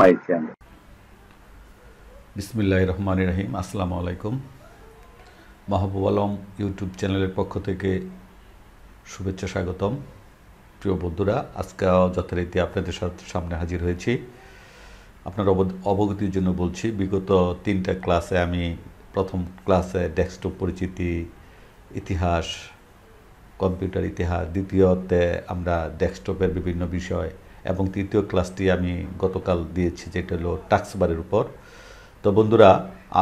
vice chairman বিসমিল্লাহ রহমান রহিম আসসালামু আলাইকুম মাহবুব আলম ইউটিউব চ্যানেলের পক্ষ থেকে শুভেচ্ছা স্বাগতম প্রিয় বন্ধুরা আজকে যথারীতি আপনাদের সাথে সামনে হাজির হয়েছি আপনার অবগতির জন্য বলছি বিগত তিনটা ক্লাসে আমি প্রথম ক্লাসে ডেস্কটপ পরিচিতি ইতিহাস কম্পিউটার ইতিহাস দ্বিতীয়তে আমরা ডেস্কটপের বিভিন্ন বিষয় এবং তৃতীয় ক্লাসটি আমি গতকাল দিয়েছি যেটা হলো টাক্সবারের উপর তো বন্ধুরা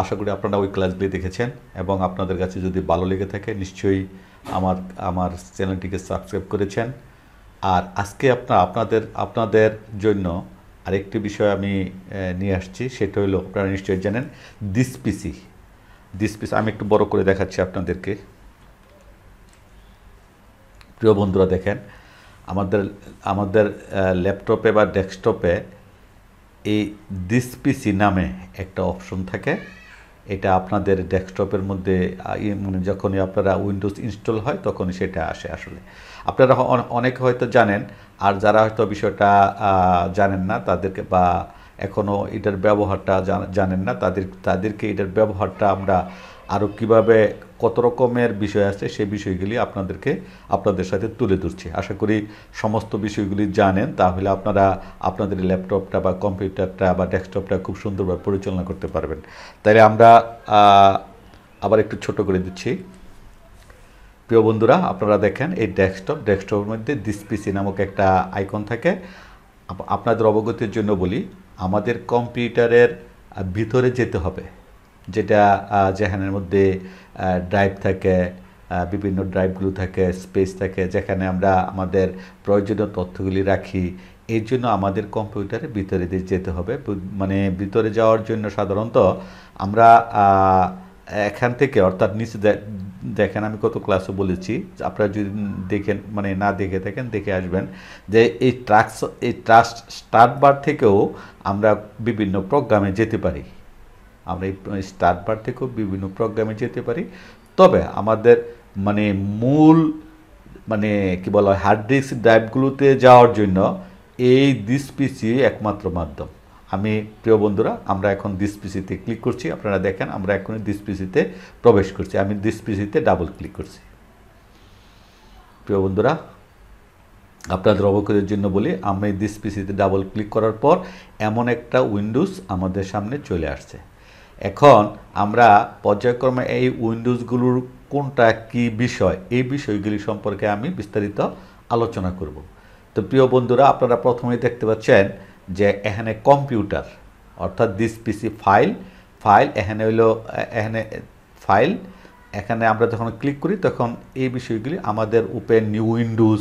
আশা করি আপনারা ওই ক্লাসগুলি দেখেছেন এবং আপনাদের কাছে যদি ভালো লেগে থাকে নিশ্চয়ই আমার আমার চ্যানেলটিকে সাবস্ক্রাইব করেছেন আর আজকে আপনার আপনাদের আপনাদের জন্য আরেকটি বিষয় আমি নিয়ে আসছি সেটা হলো আপনারা নিশ্চয়ই জানেন দিসপিসি দিসপিসি আমি একটু বড় করে দেখাচ্ছি আপনাদেরকে প্রিয় বন্ধুরা দেখেন আমাদের আমাদের ল্যাপটপে বা ডেস্কটপে এই ডিসপিসি নামে একটা অপশন থাকে এটা আপনাদের ডেস্কটপের মধ্যে মানে যখনই আপনারা উইন্ডোজ ইনস্টল হয় তখনই সেটা আসে আসলে আপনারা অনেকে হয়তো জানেন আর যারা হয়তো বিষয়টা জানেন না তাদেরকে বা এখনও এটার ব্যবহারটা জানেন না তাদের তাদেরকে এটার ব্যবহারটা আমরা আরও কিভাবে কত রকমের বিষয় আছে সেই বিষয়গুলি আপনাদেরকে আপনাদের সাথে তুলে ধরছি আশা করি সমস্ত বিষয়গুলি জানেন তাহলে আপনারা আপনাদের ল্যাপটপটা বা কম্পিউটারটা বা ডেস্কটপটা খুব সুন্দরভাবে পরিচালনা করতে পারবেন তাহলে আমরা আবার একটু ছোট করে দিচ্ছি প্রিয় বন্ধুরা আপনারা দেখেন এই ডেস্কটপ ডেস্কটপের মধ্যে ডিসপিসি নামক একটা আইকন থাকে আপনাদের অবগতির জন্য বলি আমাদের কম্পিউটারের ভিতরে যেতে হবে যেটা যেখানের মধ্যে ড্রাইভ থাকে বিভিন্ন ড্রাইভগুলো থাকে স্পেস থাকে যেখানে আমরা আমাদের প্রয়োজনীয় তথ্যগুলি রাখি এর জন্য আমাদের কম্পিউটারের ভিতরে দিয়ে যেতে হবে মানে ভিতরে যাওয়ার জন্য সাধারণত আমরা এখান থেকে অর্থাৎ নিচে দেখেন আমি কত ক্লাসও বলেছি আপনারা যদি দেখেন মানে না দেখে থাকেন দেখে আসবেন যে এই ট্রাক্স এই ট্রাস্ট স্টার্ট বার থেকেও আমরা বিভিন্ন প্রোগ্রামে যেতে পারি আমরা এই স্টার বার থেকেও বিভিন্ন প্রোগ্রামে যেতে পারি তবে আমাদের মানে মূল মানে কি বলা হয় হার্ড ডিস্ক ড্রাইভগুলোতে যাওয়ার জন্য এই ডিসপিসি একমাত্র মাধ্যম আমি প্রিয় বন্ধুরা আমরা এখন ডিসপিসিতে ক্লিক করছি আপনারা দেখেন আমরা এখন ডিসপিসিতে প্রবেশ করছি আমি ডিসপিসিতে ডাবল ক্লিক করছি প্রিয় বন্ধুরা আপনাদের অবগতির জন্য বলি আমি ডিসপিসিতে ডাবল ক্লিক করার পর এমন একটা উইন্ডোজ আমাদের সামনে চলে আসছে এখন আমরা পর্যায়ক্রমে এই উইন্ডোজগুলোর কোনটা কি বিষয় এই বিষয়গুলি সম্পর্কে আমি বিস্তারিত আলোচনা করব তো প্রিয় বন্ধুরা আপনারা প্রথমেই দেখতে পাচ্ছেন যে এখানে কম্পিউটার অর্থাৎ দিস পিসি ফাইল ফাইল এখানে হইল এখানে ফাইল এখানে আমরা যখন ক্লিক করি তখন এই বিষয়গুলি আমাদের ওপেন নিউ উইন্ডোজ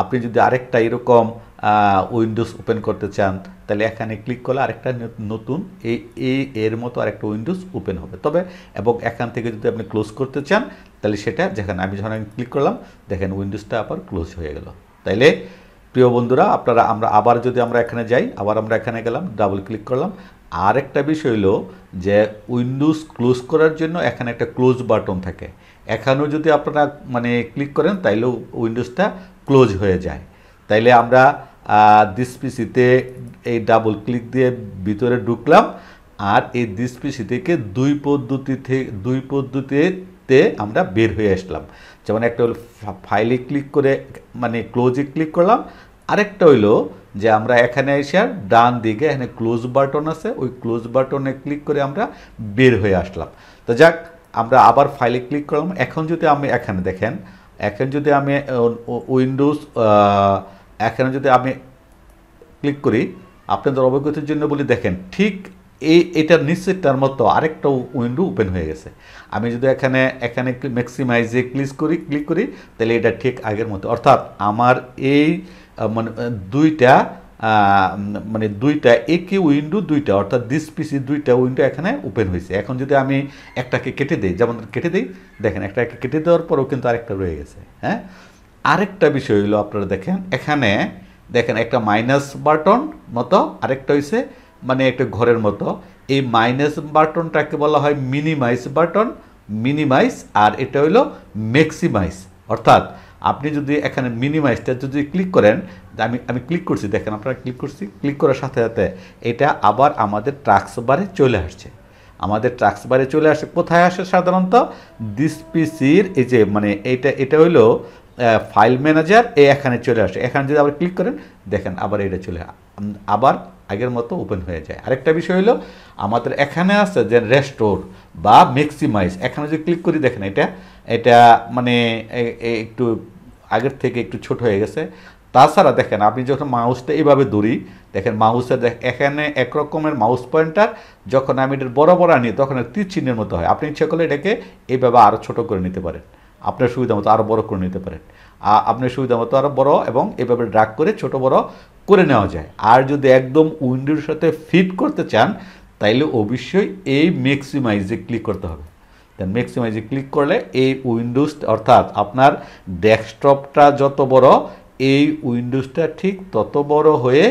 আপনি যদি আরেকটা এরকম উইন্ডোজ ওপেন করতে চান তাহলে এখানে ক্লিক করলে আরেকটা নতুন এ এর মতো আরেকটা উইন্ডোজ ওপেন হবে তবে এবং এখান থেকে যদি আপনি ক্লোজ করতে চান তাহলে সেটা যেখানে আমি যখন আমি ক্লিক করলাম দেখেন উইন্ডোজটা আবার ক্লোজ হয়ে গেল তাইলে প্রিয় বন্ধুরা আপনারা আমরা আবার যদি আমরা এখানে যাই আবার আমরা এখানে গেলাম ডাবল ক্লিক করলাম আর একটা বিষয় হলো যে উইন্ডোজ ক্লোজ করার জন্য এখানে একটা ক্লোজ বাটন থাকে এখানেও যদি আপনারা মানে ক্লিক করেন তাইলেও উইন্ডোজটা ক্লোজ হয়ে যায় তাইলে আমরা দিসপিসিতে এই ডাবল ক্লিক দিয়ে ভিতরে ঢুকলাম আর এই দিসপিসি থেকে দুই পদ্ধতি থেকে দুই পদ্ধতিতে আমরা বের হয়ে আসলাম যেমন একটা হলো ফাইলে ক্লিক করে মানে ক্লোজে ক্লিক করলাম আরেকটা হইলো যে আমরা এখানে এসে ডান দিকে এখানে ক্লোজ বাটন আছে ওই ক্লোজ বাটনে ক্লিক করে আমরা বের হয়ে আসলাম তো যাক আমরা আবার ফাইলে ক্লিক করলাম এখন যদি আমি এখানে দেখেন এখন যদি আমি উইন্ডোজ এখানে যদি আমি ক্লিক করি আপনাদের অবগতির জন্য বলি দেখেন ঠিক এই এটার তার মতো আরেকটা উইন্ডো ওপেন হয়ে গেছে আমি যদি এখানে এখানে ম্যাক্সিমাইজে ক্লিক করি ক্লিক করি তাহলে এটা ঠিক আগের মতো অর্থাৎ আমার এই মানে দুইটা মানে দুইটা একই উইন্ডো দুইটা অর্থাৎ দিস পিসি দুইটা উইন্ডো এখানে ওপেন হয়েছে এখন যদি আমি একটাকে কেটে দিই যেমন কেটে দিই দেখেন একটাকে কেটে দেওয়ার পরেও কিন্তু আরেকটা রয়ে গেছে হ্যাঁ আরেকটা বিষয় হলো আপনারা দেখেন এখানে দেখেন একটা মাইনাস বাটন মতো আরেকটা হয়েছে মানে একটা ঘরের মতো এই মাইনাস বাটনটাকে বলা হয় মিনিমাইজ বাটন মিনিমাইজ আর এটা হলো ম্যাক্সিমাইজ অর্থাৎ আপনি যদি এখানে মিনিমাইজটা যদি ক্লিক করেন আমি আমি ক্লিক করছি দেখেন আপনারা ক্লিক করছি ক্লিক করার সাথে সাথে এটা আবার আমাদের ট্রাক্স বারে চলে আসছে আমাদের ট্রাক্স বারে চলে আসে কোথায় আসে সাধারণত দিস পিসির এই যে মানে এটা এটা হলো ফাইল ম্যানেজার এ এখানে চলে আসে এখানে যদি আবার ক্লিক করেন দেখেন আবার এটা চলে আবার আগের মতো ওপেন হয়ে যায় আরেকটা বিষয় হলো আমাদের এখানে আছে যে রেস্টোর বা ম্যাক্সিমাইজ এখানে যদি ক্লিক করি দেখেন এটা এটা মানে একটু আগের থেকে একটু ছোট হয়ে গেছে তাছাড়া দেখেন আপনি যখন মাউসটা এইভাবে দৌড়ি দেখেন মাউসের এখানে একরকমের মাউস পয়েন্টার যখন আমি এটার বড় বড় আনি তখন তীর চিহ্নের মতো হয় আপনি ইচ্ছা করলে এটাকে এইভাবে আরও ছোট করে নিতে পারেন আপনার সুবিধা মতো আরও বড় করে নিতে পারেন আপনার সুবিধা মতো আরও বড় এবং এভাবে ড্রাগ করে ছোট বড় করে নেওয়া যায় আর যদি একদম উইন্ডোর সাথে ফিট করতে চান তাইলে অবশ্যই এই ম্যাক্সিমাইজে ক্লিক করতে হবে দেন ম্যাক্সিমাইজে ক্লিক করলে এই উইন্ডোজ অর্থাৎ আপনার ডেস্কটপটা যত বড় এই উইন্ডোজটা ঠিক তত বড় হয়ে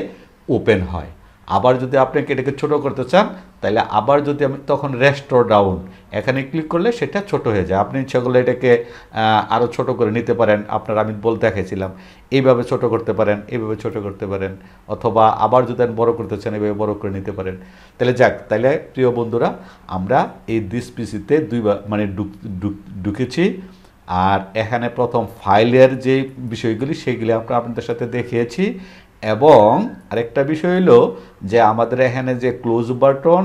ওপেন হয় আবার যদি আপনাকে এটাকে ছোট করতে চান তাহলে আবার যদি আমি তখন রেস্টোর ডাউন এখানে ক্লিক করলে সেটা ছোট হয়ে যায় আপনি ইচ্ছা করলে এটাকে আরও ছোট করে নিতে পারেন আপনার আমি বলতে দেখেছিলাম এইভাবে ছোট করতে পারেন এইভাবে ছোট করতে পারেন অথবা আবার যদি আমি বড়ো করতে চান এইভাবে বড় করে নিতে পারেন তাহলে যাক তাহলে প্রিয় বন্ধুরা আমরা এই দিসপিসিতে দুইবার মানে ঢুকেছি আর এখানে প্রথম ফাইলের যে বিষয়গুলি সেগুলি আমরা আপনাদের সাথে দেখিয়েছি এবং আরেকটা বিষয় হলো যে আমাদের এখানে যে ক্লোজ বাটন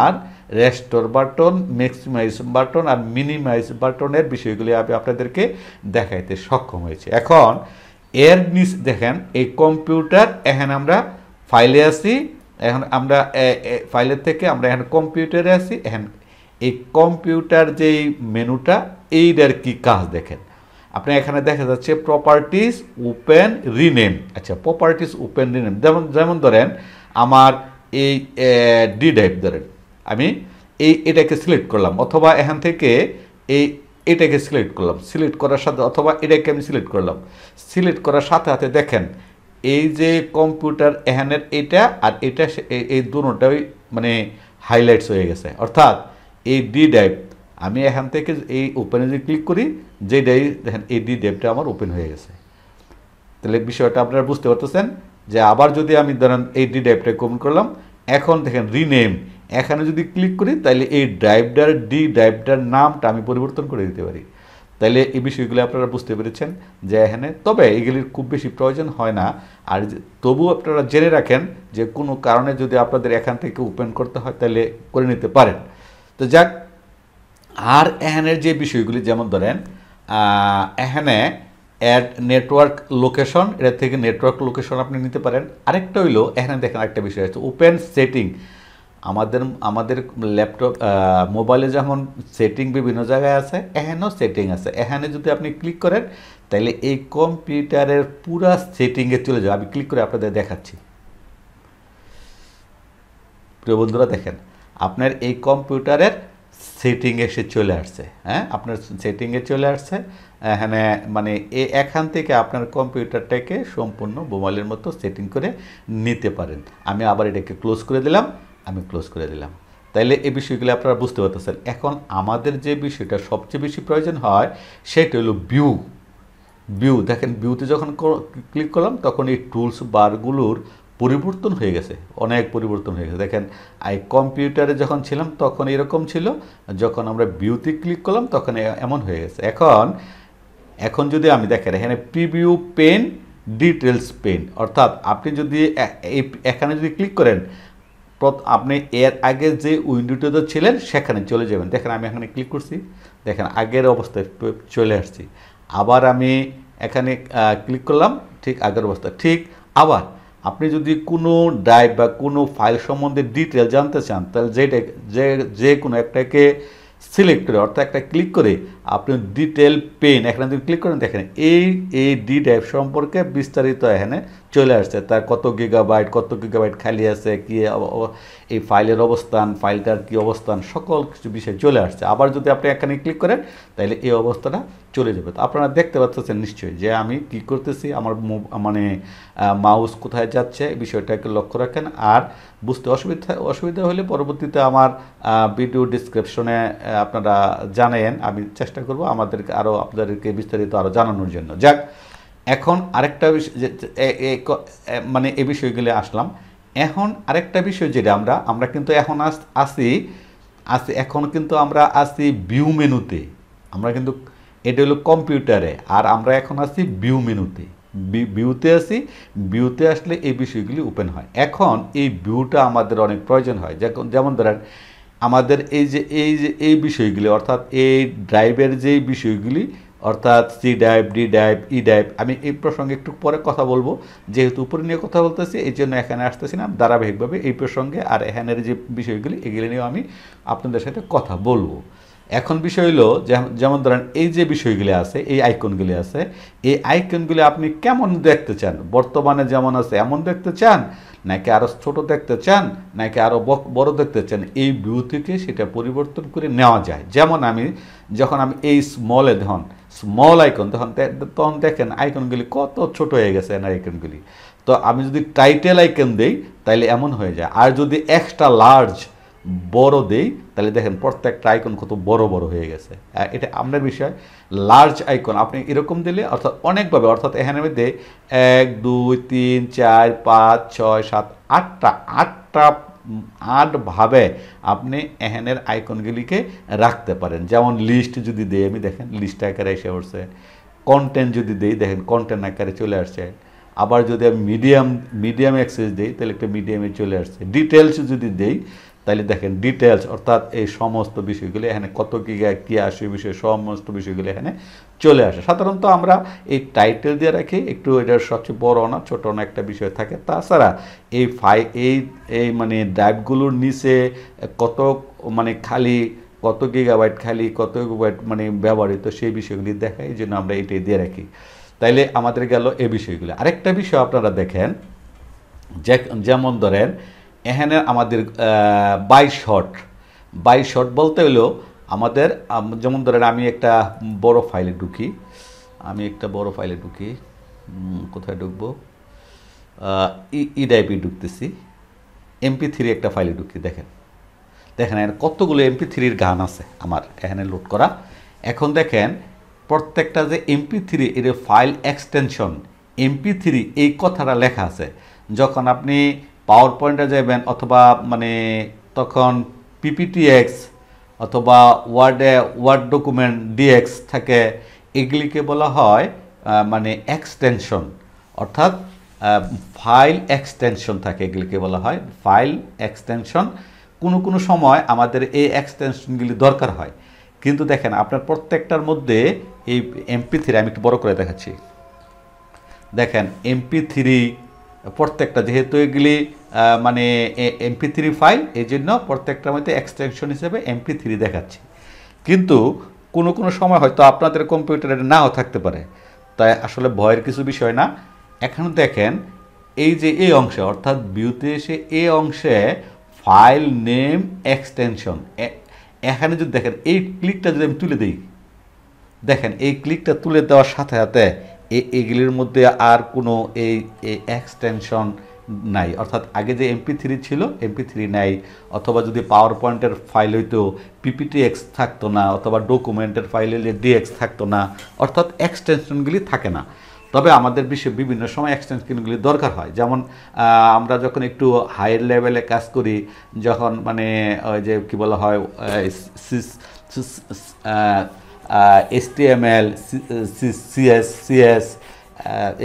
আর রেস্টোর বাটন ম্যাক্সিমাইজ বাটন আর মিনিমাইজ বাটনের বিষয়গুলি আমি আপনাদেরকে দেখাইতে সক্ষম হয়েছে এখন এর নিচ দেখেন এই কম্পিউটার এখন আমরা ফাইলে আসি এখন আমরা ফাইলের থেকে আমরা এখন কম্পিউটারে আসি এখন এই কম্পিউটার যেই মেনুটা এইটার কি কাজ দেখেন আপনি এখানে দেখা যাচ্ছে প্রপার্টিস ওপেন রিনেম আচ্ছা প্রপার্টিস ওপেন রিনেম যেমন যেমন ধরেন আমার এই ডি ডাইভ ধরেন আমি এই এটাকে সিলেক্ট করলাম অথবা এখান থেকে এই এটাকে সিলেক্ট করলাম সিলেক্ট করার সাথে অথবা এটাকে আমি সিলেক্ট করলাম সিলেক্ট করার সাথে সাথে দেখেন এই যে কম্পিউটার এহানের এটা আর এটা এই দুটোটাই মানে হাইলাইটস হয়ে গেছে অর্থাৎ এই ডি ডাইভ আমি এখান থেকে এই ওপেনে যদি ক্লিক করি যে ডেই দেখেন এই ডি ডেভটা আমার ওপেন হয়ে গেছে তাহলে বিষয়টা আপনারা বুঝতে পারতেছেন যে আবার যদি আমি ধরেন এই ডি ড্রাইভটা ওপেন করলাম এখন দেখেন রিনেম এখানে যদি ক্লিক করি তাহলে এই ড্রাইভটার ডি ড্রাইভটার নামটা আমি পরিবর্তন করে দিতে পারি তাহলে এই বিষয়গুলো আপনারা বুঝতে পেরেছেন যে এখানে তবে এগুলির খুব বেশি প্রয়োজন হয় না আর তবু আপনারা জেনে রাখেন যে কোনো কারণে যদি আপনাদের এখান থেকে ওপেন করতে হয় তাহলে করে নিতে পারেন তো যাক আর এহানের যে বিষয়গুলি যেমন ধরেন এহানে অ্যাড নেটওয়ার্ক লোকেশন এটার থেকে নেটওয়ার্ক লোকেশন আপনি নিতে পারেন আরেকটা হইলো এখানে দেখেন আরেকটা বিষয় আছে ওপেন সেটিং আমাদের আমাদের ল্যাপটপ মোবাইলে যেমন সেটিং বিভিন্ন জায়গায় আছে এখানেও সেটিং আছে এখানে যদি আপনি ক্লিক করেন তাহলে এই কম্পিউটারের পুরা সেটিংয়ে চলে যাবে আমি ক্লিক করে আপনাদের দেখাচ্ছি প্রিয় বন্ধুরা দেখেন আপনার এই কম্পিউটারের সেটিংয়ে সে চলে আসছে হ্যাঁ আপনার সেটিংয়ে চলে আসছে এখানে মানে এখান থেকে আপনার কম্পিউটারটাকে সম্পূর্ণ মোবাইলের মতো সেটিং করে নিতে পারেন আমি আবার এটাকে ক্লোজ করে দিলাম আমি ক্লোজ করে দিলাম তাইলে এই বিষয়গুলো আপনারা বুঝতে পারতেছেন এখন আমাদের যে বিষয়টা সবচেয়ে বেশি প্রয়োজন হয় সেটা হলো ভিউ ভিউ দেখেন ভিউতে যখন ক্লিক করলাম তখন এই টুলস বারগুলোর পরিবর্তন হয়ে গেছে অনেক পরিবর্তন হয়ে গেছে দেখেন আই কম্পিউটারে যখন ছিলাম তখন এরকম ছিল যখন আমরা বিউতে ক্লিক করলাম তখন এমন হয়ে গেছে এখন এখন যদি আমি দেখেন এখানে প্রিভিউ পেন ডিটেলস পেন অর্থাৎ আপনি যদি এখানে যদি ক্লিক করেন আপনি এর আগে যে উইন্ডোটাতে ছিলেন সেখানে চলে যাবেন দেখেন আমি এখানে ক্লিক করছি দেখেন আগের অবস্থায় চলে আসছি আবার আমি এখানে ক্লিক করলাম ঠিক আগের অবস্থা ঠিক আবার আপনি যদি কোনো ড্রাইভ বা কোনো ফাইল সম্বন্ধে ডিটেল জানতে চান তাহলে যে যে কোনো একটাকে সিলেক্ট করে অর্থাৎ একটা ক্লিক করে আপনি ডিটেল পেন এখানে যদি ক্লিক করেন দেখেন এই এই ডি ড্রাইভ সম্পর্কে বিস্তারিত এখানে চলে আসছে তার কত গিগাবাইট কত গিগাবাইট খালি আছে কি এই ফাইলের অবস্থান ফাইলটার কি অবস্থান সকল কিছু বিষয় চলে আসছে আবার যদি আপনি এখানে ক্লিক করেন তাহলে এই অবস্থাটা চলে যাবে তো আপনারা দেখতে পাচ্ছেন নিশ্চয়ই যে আমি কি করতেছি আমার মানে মাউস কোথায় যাচ্ছে এই বিষয়টাকে লক্ষ্য রাখেন আর বুঝতে অসুবিধা অসুবিধা হলে পরবর্তীতে আমার ভিডিও ডিসক্রিপশনে আপনারা জানেন আমি চেষ্টা চেষ্টা করব আমাদেরকে আরও আপনাদেরকে বিস্তারিত আরও জানানোর জন্য যাক এখন আরেকটা মানে এ বিষয়গুলি আসলাম এখন আরেকটা বিষয় যেটা আমরা আমরা কিন্তু এখন আস আসি আসি এখন কিন্তু আমরা আসি ভিউ মেনুতে আমরা কিন্তু এটা হলো কম্পিউটারে আর আমরা এখন আসি ভিউ মেনুতে ভিউতে আসি ভিউতে আসলে এই বিষয়গুলি ওপেন হয় এখন এই ভিউটা আমাদের অনেক প্রয়োজন হয় যেমন ধরেন আমাদের এই যে এই যে এই বিষয়গুলি অর্থাৎ এই ড্রাইভের যে বিষয়গুলি অর্থাৎ C drive D drive E drive আমি এই প্রসঙ্গে একটু পরে কথা বলবো যেহেতু উপরে নিয়ে কথা বলতেছি এই জন্য এখানে আসতেছি না ধারাবাহিকভাবে এই প্রসঙ্গে আর এখানের যে বিষয়গুলি এগুলি নিয়েও আমি আপনাদের সাথে কথা বলবো এখন বিষয় হলো যেমন ধরেন এই যে বিষয়গুলি আছে এই আইকনগুলি আছে এই আইকনগুলি আপনি কেমন দেখতে চান বর্তমানে যেমন আছে এমন দেখতে চান নাকি আরও ছোট দেখতে চান নাকি আরও বড় দেখতে চান এই ভিউ থেকে সেটা পরিবর্তন করে নেওয়া যায় যেমন আমি যখন আমি এই স্মলে ধন স্মল আইকন তখন তখন দেখেন আইকনগুলি কত ছোট হয়ে গেছে এনার আইকনগুলি তো আমি যদি টাইটেল আইকন দেই তাহলে এমন হয়ে যায় আর যদি এক্সট্রা লার্জ বড় দেই তাহলে দেখেন প্রত্যেকটা আইকন কত বড় বড় হয়ে গেছে এটা আপনার বিষয় লার্জ আইকন আপনি এরকম দিলে অর্থাৎ অনেকভাবে অর্থাৎ এখানে মধ্যে এক দুই তিন চার পাঁচ ছয় সাত আটটা আটটা আটভাবে আপনি এহেনের আইকনগুলিকে রাখতে পারেন যেমন লিস্ট যদি দেয় আমি দেখেন লিস্ট আকারে এসে উঠছে কন্টেন্ট যদি দিই দেখেন কন্টেন্ট আকারে চলে আসছে আবার যদি আমি মিডিয়াম মিডিয়াম অ্যাক্সেস দিই তাহলে একটা মিডিয়ামে চলে আসছে ডিটেলস যদি দেই তাইলে দেখেন ডিটেলস অর্থাৎ এই সমস্ত বিষয়গুলি এখানে কত কী কী আসে বিষয়ে সমস্ত বিষয়গুলি এখানে চলে আসে সাধারণত আমরা এই টাইটেল দিয়ে রাখি একটু এটার সবচেয়ে বড় না ছোটো না একটা বিষয় থাকে তাছাড়া এই ফাই এই এই মানে ড্রাইভগুলোর নিচে কত মানে খালি কত গিগাবাইট খালি কত গিগাবাইট মানে ব্যবহৃত সেই বিষয়গুলি দেখায় এই জন্য আমরা এটাই দিয়ে রাখি তাইলে আমাদের গেল এই বিষয়গুলো আরেকটা বিষয় আপনারা দেখেন যেমন ধরেন এখানে আমাদের বাই শট বাই শট বলতে হলো আমাদের যেমন ধরেন আমি একটা বড় ফাইলে ঢুকি আমি একটা বড় ফাইলে ঢুকি কোথায় ঢুকবো ই টাইপে ঢুকতেছি এমপি থ্রি একটা ফাইলে ঢুকি দেখেন দেখেন এখানে কতগুলো এমপি থ্রির গান আছে আমার এখানে লোড করা এখন দেখেন প্রত্যেকটা যে এমপি থ্রি এর ফাইল এক্সটেনশন এমপি থ্রি এই কথাটা লেখা আছে যখন আপনি পাওয়ার পয়েন্টে যাবেন অথবা মানে তখন পিপিটি এক্স অথবা ওয়ার্ডে ওয়ার্ড ডকুমেন্ট ডিএক্স থাকে এগুলিকে বলা হয় মানে এক্সটেনশন অর্থাৎ ফাইল এক্সটেনশন থাকে এগুলিকে বলা হয় ফাইল এক্সটেনশন কোনো কোনো সময় আমাদের এই এক্সটেনশনগুলি দরকার হয় কিন্তু দেখেন আপনার প্রত্যেকটার মধ্যে এই এমপি থ্রি আমি একটু বড় করে দেখাচ্ছি দেখেন এমপি থ্রি প্রত্যেকটা যেহেতু এগুলি মানে এমপি থ্রি ফাইল এই জন্য প্রত্যেকটার মধ্যে এক্সটেনশন হিসেবে এমপি থ্রি দেখাচ্ছে কিন্তু কোনো কোনো সময় হয়তো আপনাদের কম্পিউটারে নাও থাকতে পারে তাই আসলে ভয়ের কিছু বিষয় না এখন দেখেন এই যে এই অংশে অর্থাৎ বিউতে এসে এই অংশে ফাইল নেম এক্সটেনশন এখানে যদি দেখেন এই ক্লিকটা যদি আমি তুলে দিই দেখেন এই ক্লিকটা তুলে দেওয়ার সাথে সাথে এগুলির মধ্যে আর কোনো এই এক্সটেনশন নাই অর্থাৎ আগে যে এমপি থ্রি ছিল এমপি থ্রি নাই অথবা যদি পাওয়ার পয়েন্টের ফাইল হইতো পিপিটি এক্স থাকতো না অথবা ডকুমেন্টের ফাইল হইলে ডিএক্স থাকতো না অর্থাৎ এক্সটেনশনগুলি থাকে না তবে আমাদের বিশ্বে বিভিন্ন সময় এক্সটেনশনগুলি দরকার হয় যেমন আমরা যখন একটু হায়ার লেভেলে কাজ করি যখন মানে ওই যে কী বলা হয় এসটিএমএল সিএস সিএস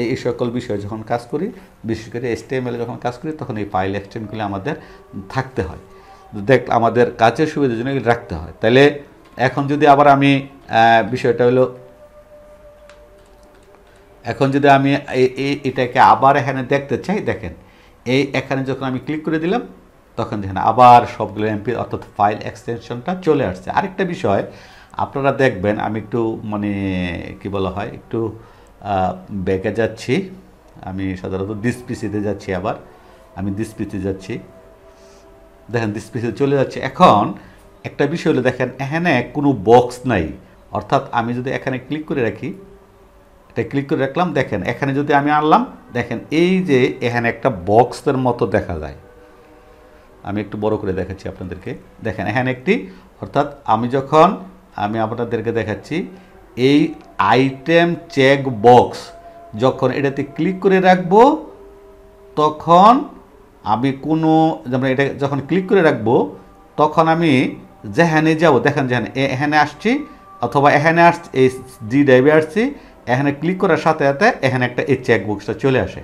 এই সকল বিষয়ে যখন কাজ করি বিশেষ করে এসটিএমএল যখন কাজ করি তখন এই ফাইল এক্সটেনগুলি আমাদের থাকতে হয় দেখ আমাদের কাজের সুবিধার জন্য রাখতে হয় তাহলে এখন যদি আবার আমি বিষয়টা হলো এখন যদি আমি এটাকে আবার এখানে দেখতে চাই দেখেন এই এখানে যখন আমি ক্লিক করে দিলাম তখন দেখেন আবার সবগুলো এমপি অর্থাৎ ফাইল এক্সটেনশনটা চলে আসছে আরেকটা বিষয় আপনারা দেখবেন আমি একটু মানে কি বলা হয় একটু ব্যাকে যাচ্ছি আমি সাধারণত ডিসপিসিতে যাচ্ছি আবার আমি ডিসপিসে যাচ্ছি দেখেন ডিসপিসে চলে যাচ্ছে এখন একটা বিষয় হলো দেখেন এখানে কোনো বক্স নাই অর্থাৎ আমি যদি এখানে ক্লিক করে রাখি এটা ক্লিক করে রাখলাম দেখেন এখানে যদি আমি আনলাম দেখেন এই যে এখানে একটা বক্সের মতো দেখা যায় আমি একটু বড় করে দেখাচ্ছি আপনাদেরকে দেখেন এখানে একটি অর্থাৎ আমি যখন আমি আপনাদেরকে দেখাচ্ছি এই আইটেম চেক বক্স যখন এটাতে ক্লিক করে রাখব তখন আমি কোনো যেমন এটা যখন ক্লিক করে রাখব তখন আমি যেখানে যাব দেখেন যেখানে এখানে আসছি অথবা এখানে আস এই জি ড্রাইভে আসছি এখানে ক্লিক করার সাথে সাথে এখানে একটা এই চেক বক্সটা চলে আসে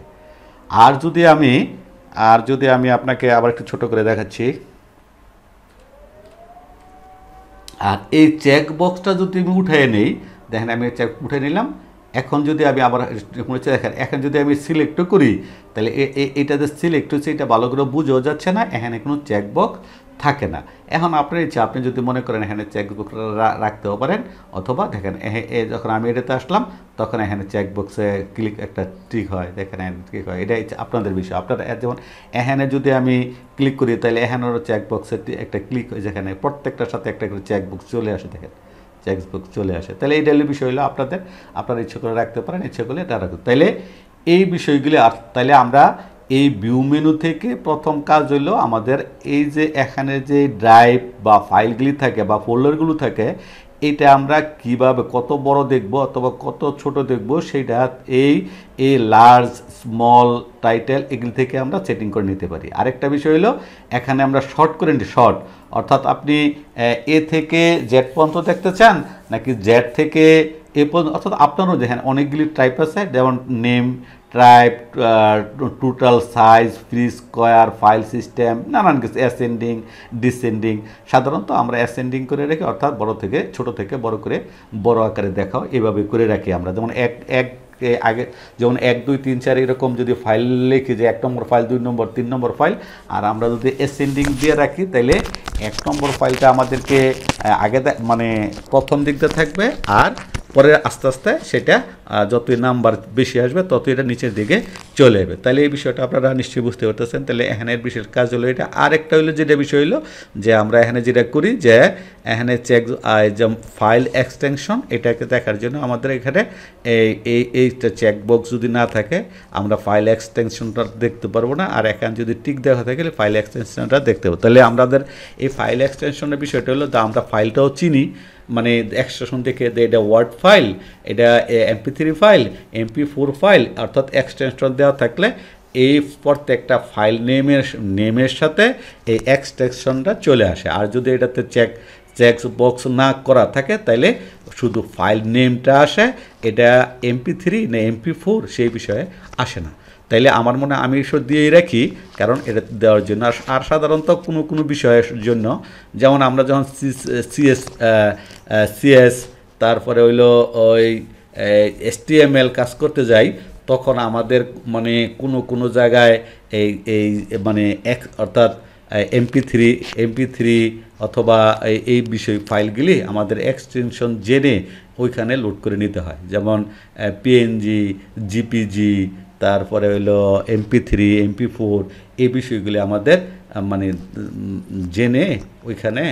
আর যদি আমি আর যদি আমি আপনাকে আবার একটু ছোট করে দেখাচ্ছি আর এই চেক বক্সটা যদি আমি উঠে নেই দেখেন আমি চেক উঠে নিলাম এখন যদি আমি আবার মনে হচ্ছে দেখেন এখন যদি আমি সিলেক্টও করি তাহলে এটা যে সিলেক্ট হচ্ছে এটা ভালো করে বুঝেও যাচ্ছে না এখানে কোনো চেকবক্স থাকে না এখন আপনার ইচ্ছে আপনি যদি মনে করেন এখানে চেকবুক রাখতেও পারেন অথবা দেখেন যখন আমি এটাতে আসলাম তখন এখানে চেকবক্সে ক্লিক একটা ট্রিক হয় দেখেন ক্লিক হয় এটা আপনাদের বিষয় আপনারা যেমন এখানে যদি আমি ক্লিক করি তাহলে এখানেরও চেকবক্সে একটা ক্লিক হয়ে যেখানে প্রত্যেকটার সাথে একটা করে চেকবুক চলে আসে দেখেন চেক্স চলে আসে তাহলে এই ডেলি বিষয় হলো আপনাদের আপনারা ইচ্ছে করে রাখতে পারেন ইচ্ছে করলে এটা রাখুন তাহলে এই বিষয়গুলি আর তাহলে আমরা এই ভিউ মেনু থেকে প্রথম কাজ হলো আমাদের এই যে এখানে যে ড্রাইভ বা ফাইলগুলি থাকে বা ফোল্ডারগুলো থাকে এটা আমরা কিভাবে কত বড় দেখব অথবা কত ছোট দেখব সেটা এই এই লার্জ স্মল টাইটেল এগুলি থেকে আমরা সেটিং করে নিতে পারি আরেকটা বিষয় হলো এখানে আমরা শর্ট করে নিই শর্ট অর্থাৎ আপনি এ থেকে জেড পর্যন্ত দেখতে চান নাকি জেড থেকে এ পর্যন্ত অর্থাৎ আপনারও দেখেন অনেকগুলি টাইপ আছে যেমন name type total size free square file system নানান কিছু অ্যাসেন্ডিং ডিসেন্ডিং সাধারণত আমরা অ্যাসেন্ডিং করে রাখি অর্থাৎ বড় থেকে ছোট থেকে বড় করে বড় আকারে দেখাও এভাবে করে রাখি আমরা যেমন এক এক আগে যেমন এক দুই তিন চার এরকম যদি ফাইল লিখি যে এক নম্বর ফাইল দুই নম্বর তিন নম্বর ফাইল আর আমরা যদি এসেন্ডিং দিয়ে রাখি তাহলে এক নম্বর ফাইলটা আমাদেরকে আগে মানে প্রথম দিকটা থাকবে আর পরে আস্তে আস্তে সেটা যতই নাম্বার বেশি আসবে ততই এটা নিচের দিকে চলে যাবে তাহলে এই বিষয়টা আপনারা নিশ্চয়ই বুঝতে পারতেছেন তাহলে এখানের বিষয়ের কাজ হলো এটা আরেকটা হলো যেটা বিষয় হলো যে আমরা এখানে যেটা করি যে এখানে চেক ফাইল এক্সটেনশন এটাকে দেখার জন্য আমাদের এখানে এই এইটা চেকবক্স যদি না থাকে আমরা ফাইল এক্সটেনশনটা দেখতে পারবো না আর এখানে যদি টিক দেখা থাকে ফাইল এক্সটেনশনটা দেখতে পাবো তাহলে আমাদের এই ফাইল এক্সটেনশনের বিষয়টা হলো আমরা ফাইলটাও চিনি মানে এক্সটেনশন থেকে এটা ওয়ার্ড ফাইল এটা MP three file MP four file অর্থাৎ এক্সটেনশন দেওয়া থাকলে এই প্রত্যেকটা ফাইল নেমের নেমের সাথে এই এক্সটেনশনটা চলে আসে আর যদি এটাতে চেক চেক্স বক্স না করা থাকে তাহলে শুধু ফাইল নেমটা আসে এটা এমপি থ্রি না এমপি ফোর সেই বিষয়ে আসে না তাইলে আমার মনে আমি ঈশ্বর দিয়েই রাখি কারণ এটা দেওয়ার জন্য আর সাধারণত কোনো কোনো বিষয়ের জন্য যেমন আমরা যখন সিএস সিএস তারপরে হইলো ওই এসটিএমএল কাজ করতে যাই তখন আমাদের মানে কোনো কোনো জায়গায় এই এই মানে এক অর্থাৎ এমপি থ্রি এমপি থ্রি অথবা এই বিষয় ফাইলগুলি আমাদের এক্সটেনশন জেনে ওইখানে লোড করে নিতে হয় যেমন পিএনজি জিপিজি তারপরে হইলো এমপি থ্রি এমপি ফোর এই বিষয়গুলি আমাদের মানে জেনে ওইখানে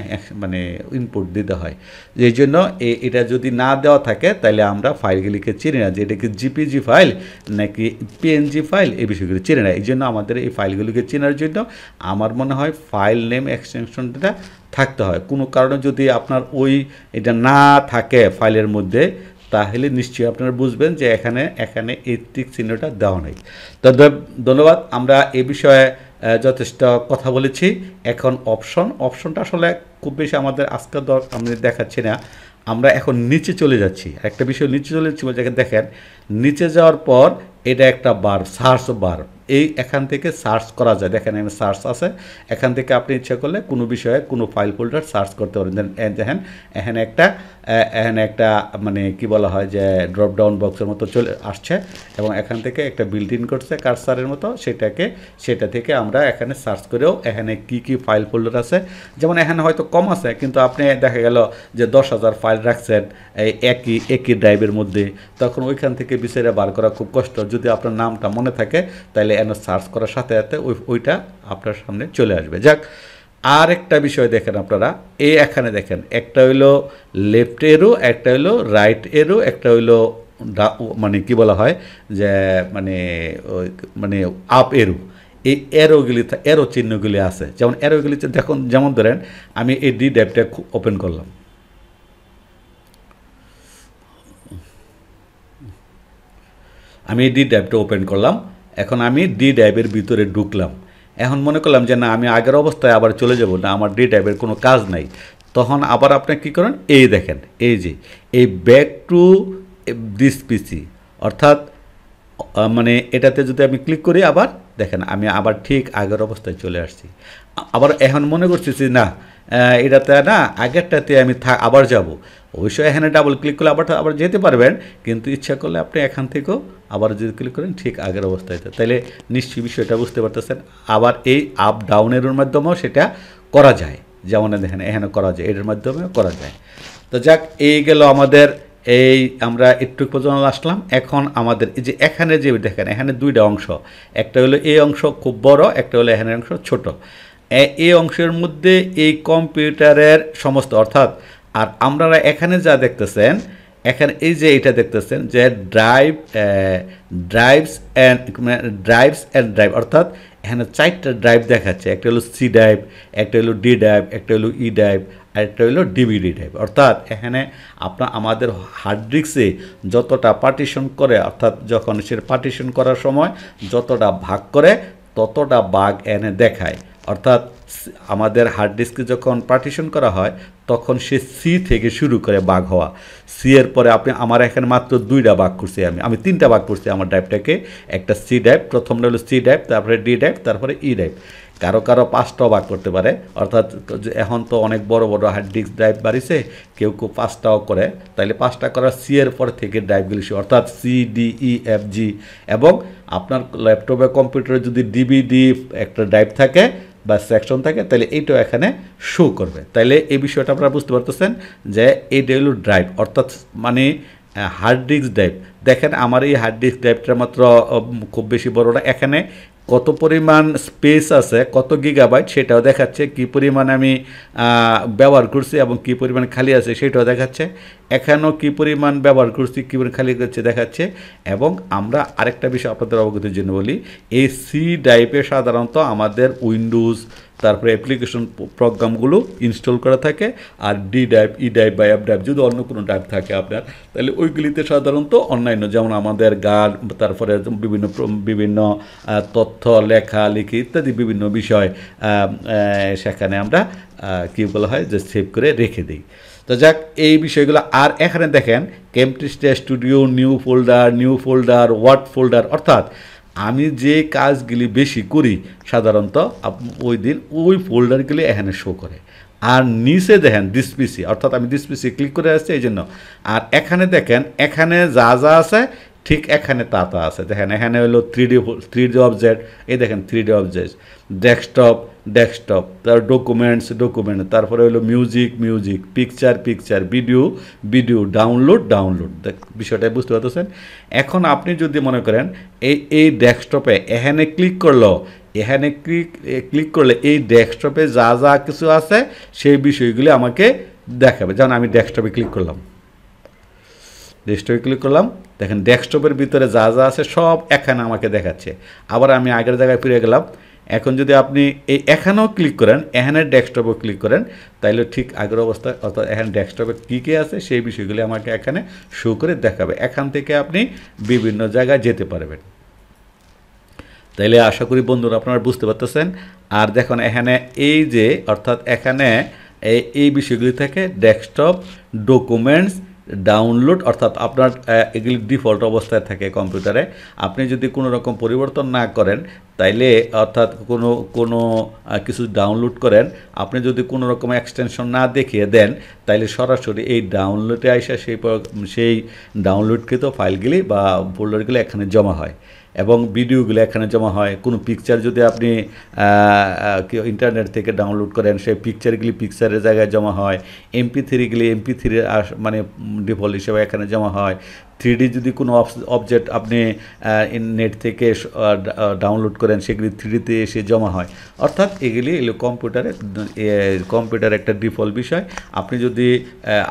মানে ইনপুট দিতে হয় এই জন্য এটা যদি না দেওয়া থাকে তাহলে আমরা ফাইলগুলিকে চিনি না যে এটা কি জিপিজি ফাইল নাকি পিএনজি ফাইল এই বিষয়গুলি চিনি না এই জন্য আমাদের এই ফাইলগুলিকে চেনার জন্য আমার মনে হয় ফাইল নেম এক্সটেনশনটা থাকতে হয় কোনো কারণে যদি আপনার ওই এটা না থাকে ফাইলের মধ্যে তাহলে নিশ্চয়ই আপনারা বুঝবেন যে এখানে এখানে এই টিক চিহ্নটা দেওয়া নেই তো ধন্যবাদ আমরা এ বিষয়ে যথেষ্ট কথা বলেছি এখন অপশন অপশনটা আসলে খুব বেশি আমাদের আজকের দর আমি দেখাচ্ছি না আমরা এখন নিচে চলে যাচ্ছি একটা বিষয় নিচে চলে যাচ্ছি বলছি দেখেন নিচে যাওয়ার পর এটা একটা বার সার্চ বার এই এখান থেকে সার্চ করা যায় দেখেন এখানে সার্চ আছে এখান থেকে আপনি ইচ্ছা করলে কোনো বিষয়ে কোনো ফাইল ফোল্ডার সার্চ করতে পারেন দেখেন এখানে একটা এখানে একটা মানে কি বলা হয় যে ড্রপ ডাউন বক্সের মতো চলে আসছে এবং এখান থেকে একটা বিল্ড ইন করছে কারসারের মতো সেটাকে সেটা থেকে আমরা এখানে সার্চ করেও এখানে কি কি ফাইল ফোল্ডার আছে যেমন এখানে হয়তো কম আছে কিন্তু আপনি দেখা গেল যে দশ হাজার ফাইল রাখছেন এই একই একই ড্রাইভের মধ্যে তখন ওইখান থেকে বিচারে বার করা খুব কষ্ট যদি আপনার নামটা মনে থাকে তাহলে এনে সার্চ করার সাথে সাথে ওই ওইটা আপনার সামনে চলে আসবে যাক আর একটা বিষয় দেখেন আপনারা এই এখানে দেখেন একটা হইলো লেফট এরো একটা হইলো রাইট এরো একটা হইলো মানে কি বলা হয় যে মানে মানে আপ এরো এই অ্যারোগুলি অ্যারো চিহ্নগুলি আছে যেমন অ্যারোগুলি দেখুন যেমন ধরেন আমি এই ডি ড্যাপটা ওপেন করলাম আমি এই ডি ড্যাপটা ওপেন করলাম এখন আমি ডি ড্রাইভের ভিতরে ঢুকলাম এখন মনে করলাম যে না আমি আগের অবস্থায় আবার চলে যাব না আমার ডি ড্রাইভের কোনো কাজ নাই তখন আবার আপনি কী করেন এই দেখেন এই যে এই ব্যাক টু দিস পিসি অর্থাৎ মানে এটাতে যদি আমি ক্লিক করি আবার দেখেন আমি আবার ঠিক আগের অবস্থায় চলে আসছি আবার এখন মনে যে না এটাতে না আগেরটাতে আমি থাক আবার যাব অবশ্যই এখানে ডাবল ক্লিক করলে আবার আবার যেতে পারবেন কিন্তু ইচ্ছা করলে আপনি এখান থেকেও আবার যদি ক্লিক করেন ঠিক আগের অবস্থায় তাহলে নিশ্চয়ই বিষয়টা বুঝতে পারতেছেন আবার এই আপ ডাউনের মাধ্যমেও সেটা করা যায় যেমন দেখেন এখানে করা যায় এটার মাধ্যমেও করা যায় তো যাক এই গেল আমাদের এই আমরা একটু পর্যন্ত আসলাম এখন আমাদের এই যে এখানে যে দেখেন এখানে দুইটা অংশ একটা হলো এই অংশ খুব বড় একটা হলো এখানের অংশ ছোট এ অংশের মধ্যে এই কম্পিউটারের সমস্ত অর্থাৎ আর আপনারা এখানে যা দেখতেছেন এখানে এই যে এটা দেখতেছেন যে drive drives and drives and drive অর্থাৎ এখানে চারটা ড্রাইভ দেখাচ্ছে একটা হলো সি ড্রাইভ একটা হলো ডি ড্রাইভ একটা হলো ই e ড্রাইভ আর একটা হলো ডিভিডি ড্রাইভ অর্থাৎ এখানে আপনার আমাদের হার্ড ডিস্কে যতটা পার্টিশন করে অর্থাৎ যখন সে পার্টিশন করার সময় যতটা ভাগ করে ততটা বাঘ এনে দেখায় অর্থাৎ আমাদের হার্ড ডিস্কে যখন পার্টিশন করা হয় তখন সে সি থেকে শুরু করে বাঘ হওয়া সি এর পরে আপনি আমার এখানে মাত্র দুইটা বাঘ করছি আমি আমি তিনটা বাঘ করছি আমার ড্রাইভটাকে একটা সি ডাইভ প্রথমটা হলো সি ড্রাইভ তারপরে ডি ডাইভ তারপরে ই e ডাইভ কারো কারো পাঁচটাও বাঘ করতে পারে অর্থাৎ এখন তো অনেক বড় বড় হার্ড ডিস্ক ড্রাইভ বাড়িছে কেউ কেউ পাঁচটাও করে তাহলে পাঁচটা করার সি এর পর থেকে ড্রাইভগুলি অর্থাৎ C D E F G এবং আপনার ল্যাপটপে কম্পিউটারে যদি ডিবিডি একটা ড্রাইভ থাকে বা সেকশন থাকে তাহলে এইটাও এখানে শো করবে তাহলে এই বিষয়টা আপনারা বুঝতে পারতেছেন যে এইটা হলো ড্রাইভ অর্থাৎ মানে হার্ড ডিস্ক ড্রাইভ দেখেন আমার এই হার্ড ডিস্ক ড্রাইভটা মাত্র খুব বেশি বড়টা এখানে কত পরিমাণ স্পেস আছে কত গিগাবাইট সেটাও দেখাচ্ছে কি পরিমাণ আমি ব্যবহার করছি এবং কি পরিমাণ খালি আছে সেটাও দেখাচ্ছে এখানেও কি পরিমাণ ব্যবহার করছি কী পরিমাণ খালি করছে দেখাচ্ছে এবং আমরা আরেকটা বিষয় আপনাদের অবগতির জন্য বলি এই সি ড্রাইভে সাধারণত আমাদের উইন্ডোজ তারপরে অ্যাপ্লিকেশন প্রোগ্রামগুলো ইনস্টল করা থাকে আর ডি ড্রাইভ ই ড্রাইভ বা অ্যাপ ড্রাইভ যদি অন্য কোনো ড্রাইভ থাকে আপনার তাহলে ওইগুলিতে সাধারণত অন্যান্য যেমন আমাদের গান তারপরে বিভিন্ন বিভিন্ন তথ্য লেখা লিখি ইত্যাদি বিভিন্ন বিষয় সেখানে আমরা কী বলা হয় যে সেভ করে রেখে দিই তো যাক এই বিষয়গুলো আর এখানে দেখেন কেমপ্রিস্টে studio new folder new folder word folder অর্থাৎ আমি যে কাজগুলি বেশি করি সাধারণত ওই দিন ওই ফোল্ডারগুলি এখানে শো করে আর নিচে দেখেন ডিসপিসি অর্থাৎ আমি ডিসপিসি ক্লিক করে আসছি এই জন্য আর এখানে দেখেন এখানে যা যা আছে ঠিক এখানে তাতা আছে দেখেন এখানে হলো three D three D object এই দেখেন three D object desktop desktop তার ডকুমেন্টস ডকুমেন্ট তারপরে হলো music music picture picture video video download download বিষয়টা বুঝতে পারতেছেন এখন আপনি যদি মনে করেন এই এই ডেস্কটপে এখানে ক্লিক করলো এখানে ক্লিক ক্লিক করলে এই ডেস্কটপে যা যা কিছু আছে সেই বিষয়গুলি আমাকে দেখাবে যেমন আমি ডেস্কটপে ক্লিক করলাম রেজিস্টারে ক্লিক করলাম দেখেন ডেস্কটপের ভিতরে যা যা আছে সব এখানে আমাকে দেখাচ্ছে আবার আমি আগের জায়গায় ফিরে গেলাম এখন যদি আপনি এই এখানেও ক্লিক করেন এখানে ডেস্কটপে ক্লিক করেন তাহলে ঠিক আগের অবস্থায় অর্থাৎ এখানে ডেস্কটপে কী কী আছে সেই বিষয়গুলি আমাকে এখানে শো করে দেখাবে এখান থেকে আপনি বিভিন্ন জায়গায় যেতে পারবেন তাইলে আশা করি বন্ধুরা আপনারা বুঝতে পারতেছেন আর দেখুন এখানে এই যে অর্থাৎ এখানে এই বিষয়গুলি থেকে ডেস্কটপ ডকুমেন্টস ডাউনলোড অর্থাৎ আপনার এগুলি ডিফল্ট অবস্থায় থাকে কম্পিউটারে আপনি যদি কোনো রকম পরিবর্তন না করেন তাইলে অর্থাৎ কোনো কোনো কিছু ডাউনলোড করেন আপনি যদি কোনো রকম এক্সটেনশন না দেখিয়ে দেন তাইলে সরাসরি এই ডাউনলোডে আসা সেই সেই ডাউনলোডকৃত ফাইলগুলি বা ফোল্ডারগুলি এখানে জমা হয় এবং ভিডিওগুলো এখানে জমা হয় কোনো পিকচার যদি আপনি ইন্টারনেট থেকে ডাউনলোড করেন সেই পিকচারগুলি পিকচারের জায়গায় জমা হয় এমপি থ্রিগুলি এমপি থ্রি মানে ডিফল্ট হিসেবে এখানে জমা হয় থ্রিডি যদি কোনো অবজেক্ট আপনি নেট থেকে ডাউনলোড করেন সেগুলি থ্রিডিতে এসে জমা হয় অর্থাৎ এগুলি এগুলো কম্পিউটারে কম্পিউটার একটা ডিফল্ট বিষয় আপনি যদি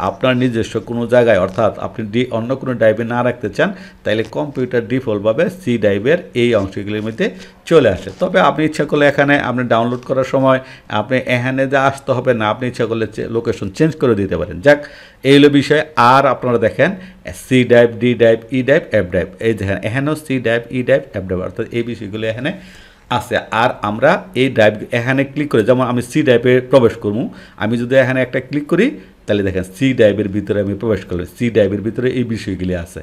আপনার নিজস্ব কোনো জায়গায় অর্থাৎ আপনি ডি অন্য কোনো ড্রাইভে না রাখতে চান তাহলে কম্পিউটার ডিফল্টভাবে সি ড্রাইভের এই অংশগুলির মধ্যে চলে আসে তবে আপনি ইচ্ছা করলে এখানে আপনি ডাউনলোড করার সময় আপনি এখানে যা আসতে হবে না আপনি ইচ্ছা করলে লোকেশন চেঞ্জ করে দিতে পারেন যাক এইগুলো বিষয়ে আর আপনারা দেখেন C drive D drive E drive F drive এই যে এখানেও C drive E drive F drive অর্থাৎ এই বিষয়গুলো এখানে আছে আর আমরা এই ড্রাইভ এখানে ক্লিক করে যেমন আমি সি ড্রাইভে প্রবেশ করব আমি যদি এখানে একটা ক্লিক করি তাহলে দেখেন সি ড্রাইভের ভিতরে আমি প্রবেশ করলাম সি ড্রাইভের ভিতরে এই বিষয়গুলি আছে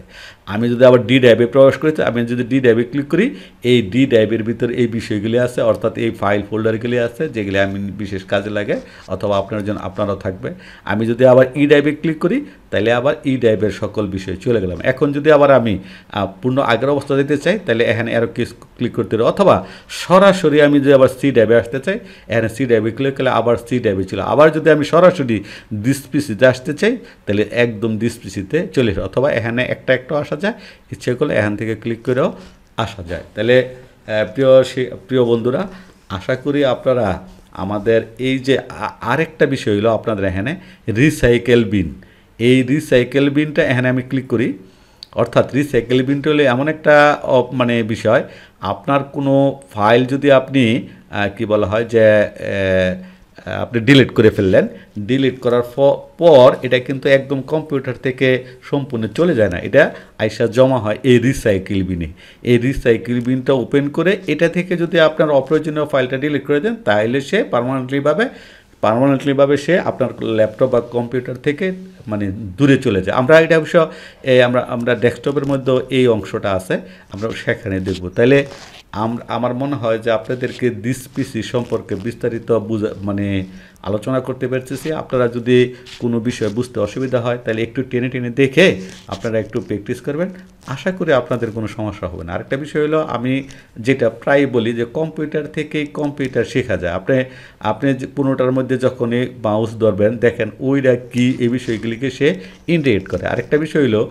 আমি যদি আবার ডি ড্রাইভে প্রবেশ করি আমি যদি ডি ড্রাইভে ক্লিক করি এই ডি ড্রাইভের ভিতরে এই বিষয়গুলি আছে অর্থাৎ এই ফাইল ফোল্ডারগুলি আছে যেগুলি আমি বিশেষ কাজে লাগে অথবা আপনার জন্য আপনারও থাকবে আমি যদি আবার ই ড্রাইভে ক্লিক করি তাহলে আবার ই ড্রাইভের সকল বিষয়ে চলে গেলাম এখন যদি আবার আমি পূর্ণ আগের অবস্থা দিতে চাই তাহলে এখানে আরও ক্লিক করতে পারি অথবা সরাসরি আমি যদি আবার সি ড্রাইভে আসতে চাই এখানে সি ড্রাইভে ক্লিক করলে আবার সি ড্রাইভে ছিল আবার যদি আমি সরাসরি ডিসপিসিতে আসতে চাই তাহলে একদম ডিসপিসিতে চলে আসে অথবা এখানে একটা একটা আসা যায় ইচ্ছে করলে এখান থেকে ক্লিক করেও আসা যায় তাহলে প্রিয় প্রিয় বন্ধুরা আশা করি আপনারা আমাদের এই যে আরেকটা বিষয় হলো আপনাদের এখানে রিসাইকেল বিন এই রিসাইকেল বিনটা এখানে আমি ক্লিক করি অর্থাৎ রিসাইকেল বিনটা হলে এমন একটা মানে বিষয় আপনার কোনো ফাইল যদি আপনি কি বলা হয় যে আপনি ডিলিট করে ফেললেন ডিলিট করার পর এটা কিন্তু একদম কম্পিউটার থেকে সম্পূর্ণ চলে যায় না এটা আইসা জমা হয় এই রিসাইকেল বিনে এই রিসাইকেল বিনটা ওপেন করে এটা থেকে যদি আপনার অপ্রয়োজনীয় ফাইলটা ডিলিট করে দেন তাহলে সে পারমানেন্টলিভাবে পারমানেন্টলিভাবে সে আপনার ল্যাপটপ বা কম্পিউটার থেকে মানে দূরে চলে যায় আমরা এটা অবশ্য এই আমরা আমরা ডেস্কটপের মধ্যে এই অংশটা আছে আমরা সেখানে দেখব তাহলে আমার মনে হয় যে আপনাদেরকে দিস পিসি সম্পর্কে বিস্তারিত বুঝা মানে আলোচনা করতে পারতেছি আপনারা যদি কোনো বিষয়ে বুঝতে অসুবিধা হয় তাহলে একটু টেনে টেনে দেখে আপনারা একটু প্র্যাকটিস করবেন আশা করি আপনাদের কোনো সমস্যা হবে না আরেকটা বিষয় হলো আমি যেটা প্রায় বলি যে কম্পিউটার থেকেই কম্পিউটার শেখা যায় আপনি আপনি কোনোটার মধ্যে যখনই মাউস ধরবেন দেখেন ওইরা কি এই বিষয়গুলিকে সে ইন্ডিকেট করে আরেকটা বিষয় হলো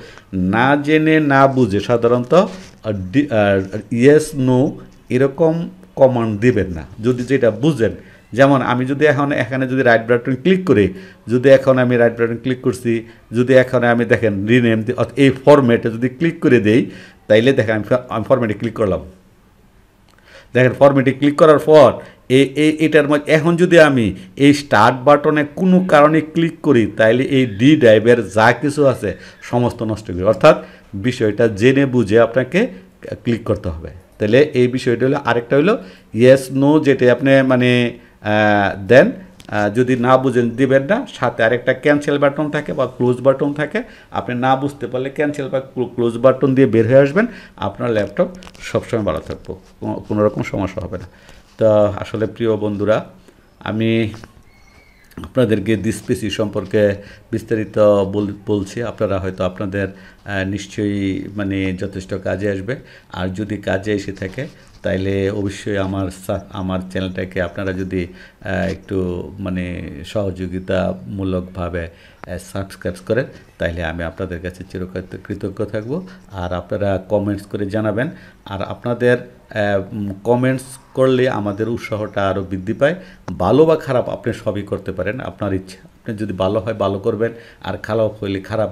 না জেনে না বুঝে সাধারণত ইয়েস নো এরকম কমান্ড দিবেন না যদি যেটা বুঝেন যেমন আমি যদি এখন এখানে যদি রাইট বাটন ক্লিক করি যদি এখন আমি রাইট বাটন ক্লিক করছি যদি এখন আমি দেখেন রিনেম এই ফরম্যাটে যদি ক্লিক করে দেই তাইলে দেখেন আমি আমি ফরম্যাটে ক্লিক করলাম দেখেন ফরম্যাটে ক্লিক করার পর এই এটার মধ্যে এখন যদি আমি এই স্টার্ট বাটনে কোনো কারণে ক্লিক করি তাইলে এই ডি ড্রাইভের যা কিছু আছে সমস্ত নষ্ট করি অর্থাৎ বিষয়টা জেনে বুঝে আপনাকে ক্লিক করতে হবে তাহলে এই বিষয়টা হলো আরেকটা হলো ইয়েস নো যেটা আপনি মানে দেন যদি না বুঝেন দিবেন না সাথে আরেকটা ক্যান্সেল বাটন থাকে বা ক্লোজ বাটন থাকে আপনি না বুঝতে পারলে ক্যান্সেল বা ক্লোজ বাটন দিয়ে বের হয়ে আসবেন আপনার ল্যাপটপ সবসময় ভালো থাকবো কোনো রকম সমস্যা হবে না তো আসলে প্রিয় বন্ধুরা আমি আপনাদেরকে ডিসপিসি সম্পর্কে বিস্তারিত বলছি আপনারা হয়তো আপনাদের নিশ্চয়ই মানে যথেষ্ট কাজে আসবে আর যদি কাজে এসে থাকে তাইলে অবশ্যই আমার আমার চ্যানেলটাকে আপনারা যদি একটু মানে সহযোগিতামূলকভাবে সাবস্ক্রাইব করেন তাইলে আমি আপনাদের কাছে চিরকৃত কৃতজ্ঞ থাকব আর আপনারা কমেন্টস করে জানাবেন আর আপনাদের কমেন্টস করলে আমাদের উৎসাহটা আরও বৃদ্ধি পায় ভালো বা খারাপ আপনি সবই করতে পারেন আপনার ইচ্ছা আপনি যদি ভালো হয় ভালো করবেন আর খারাপ হইলে খারাপ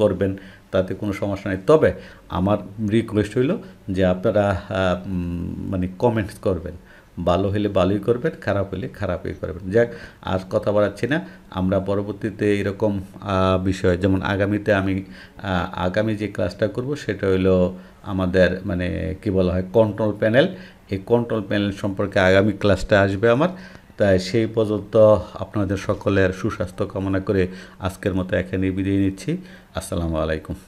করবেন তাতে কোনো সমস্যা নেই তবে আমার রিকোয়েস্ট হইল যে আপনারা মানে কমেন্টস করবেন ভালো হলে ভালোই করবেন খারাপ হলে খারাপই করবেন যাক আর কথা বাড়াচ্ছি না আমরা পরবর্তীতে এরকম বিষয় যেমন আগামীতে আমি আগামী যে ক্লাসটা করব সেটা হলো আমাদের মানে কি বলা হয় কন্ট্রোল প্যানেল এই কন্ট্রোল প্যানেল সম্পর্কে আগামী ক্লাসটা আসবে আমার তাই সেই পর্যন্ত আপনাদের সকলের সুস্বাস্থ্য কামনা করে আজকের মতো এখানে বিদায় নিচ্ছি আসসালামু আলাইকুম